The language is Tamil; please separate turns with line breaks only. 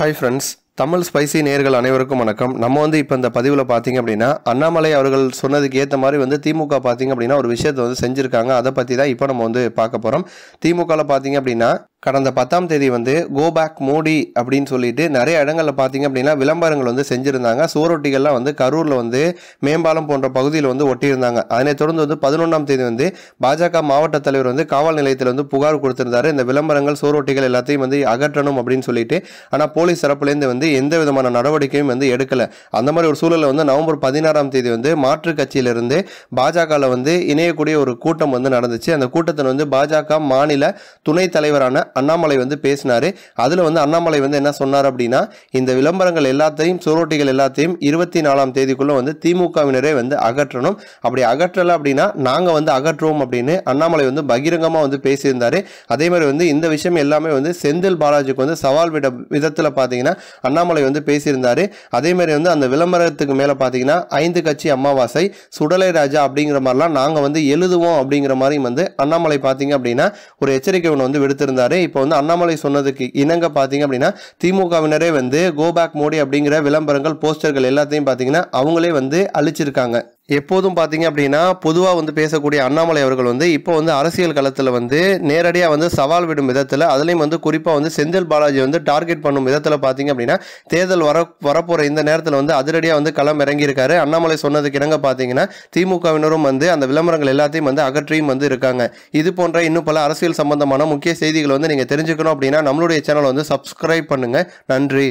Hi friends, தமிழ் ஸ்பைசி நேர்கள் அனைவருக்கும் வணக்கம் நம்ம வந்து இப்போ இந்த பதிவில் பார்த்தீங்க அப்படின்னா அண்ணாமலை அவர்கள் சொன்னதுக்கு ஏற்ற மாதிரி வந்து திமுக பார்த்தீங்க அப்படின்னா ஒரு விஷயத்தை வந்து செஞ்சுருக்காங்க அதை பற்றி தான் இப்போ நம்ம வந்து பார்க்க போகிறோம் திமுகவில் பார்த்தீங்க அப்படின்னா கடந்த பத்தாம் தேதி வந்து கோ பேக் மோடி அப்படின்னு சொல்லிட்டு நிறைய இடங்களில் பார்த்தீங்க அப்படின்னா விளம்பரங்கள் வந்து செஞ்சுருந்தாங்க சுவரொட்டிகள்லாம் வந்து கரூரில் வந்து மேம்பாலம் போன்ற பகுதியில் வந்து ஒட்டியிருந்தாங்க அதனை தொடர்ந்து வந்து பதினொன்றாம் தேதி வந்து பாஜக மாவட்ட தலைவர் வந்து காவல் நிலையத்தில் வந்து புகார் கொடுத்துருந்தாரு இந்த விளம்பரங்கள் சுவரொட்டிகள் எல்லாத்தையும் வந்து அகற்றணும் அப்படின்னு சொல்லிட்டு ஆனால் போலீஸ் தரப்புலேருந்து வந்து எந்த விதமான நடவடிக்கையும் வந்து எடுக்கல அந்த மாதிரி ஒரு சூழலில் வந்து நவம்பர் பதினாறாம் தேதி வந்து மாற்று கட்சியிலிருந்து பாஜகவில் வந்து இணையக்கூடிய ஒரு கூட்டம் வந்து நடந்துச்சு அந்த கூட்டத்தில் வந்து பாஜக மாநில துணைத் தலைவரான அண்ணாமலை வந்து பேசினார் அதில் வந்து அண்ணாமலை வந்து என்ன சொன்னார் அப்படின்னா இந்த விளம்பரங்கள் எல்லாத்தையும் சுரோட்டிகள் எல்லாத்தையும் இருபத்தி நாலாம் தேதிக்குள்ள வந்து திமுகவினரே வந்து அகற்றணும் அப்படி அகற்றலை அப்படின்னா நாங்கள் வந்து அகற்றுவோம் அப்படின்னு அண்ணாமலை வந்து பகிரங்கமாக வந்து பேசியிருந்தார் அதே மாதிரி வந்து இந்த விஷயம் எல்லாமே வந்து செந்தில் பாலாஜிக்கு வந்து சவால் விட விதத்தில் பார்த்தீங்கன்னா அண்ணாமலை வந்து அதே அதேமாரி வந்து அந்த விளம்பரத்துக்கு மேலே பார்த்தீங்கன்னா ஐந்து கட்சி அமாவாசை சுடலை ராஜா அப்படிங்கிற மாதிரிலாம் நாங்கள் வந்து எழுதுவோம் அப்படிங்கிற மாதிரி வந்து அண்ணாமலை பாத்தீங்க அப்படின்னா ஒரு எச்சரிக்கை ஒன்று வந்து விடுத்திருந்தாரு இப்போ வந்து அண்ணாமலை சொன்னதுக்கு இணங்க பார்த்தீங்க அப்படின்னா திமுகவினரே வந்து கோபேக் மோடி அப்படிங்கிற விளம்பரங்கள் போஸ்டர்கள் எல்லாத்தையும் பார்த்தீங்கன்னா அவங்களே வந்து அழிச்சிருக்காங்க எப்போதும் பார்த்தீங்க அப்படின்னா பொதுவாக வந்து பேசக்கூடிய அண்ணாமலை அவர்கள் வந்து இப்போ வந்து அரசியல் களத்தில் வந்து நேரடியாக வந்து சவால் விடும் விதத்தில் அதுலேயும் வந்து குறிப்பாக வந்து செந்தில் பாலாஜி வந்து டார்கெட் பண்ணும் விதத்தில் பார்த்தீங்க அப்படின்னா தேர்தல் வர வரப்போகிற இந்த நேரத்தில் வந்து அதிரடியாக வந்து களம் இறங்கியிருக்காரு அண்ணாமலை சொன்னதுக்கு இணங்க பார்த்தீங்கன்னா திமுகவினரும் வந்து அந்த விளம்பரங்கள் எல்லாத்தையும் வந்து அகற்றியும் வந்து இருக்காங்க இது போன்ற இன்னும் பல அரசியல் சம்பந்தமான முக்கிய செய்திகளை வந்து நீங்கள் தெரிஞ்சுக்கணும் அப்படின்னா நம்மளுடைய சேனலை வந்து சப்ஸ்கிரைப் பண்ணுங்கள் நன்றி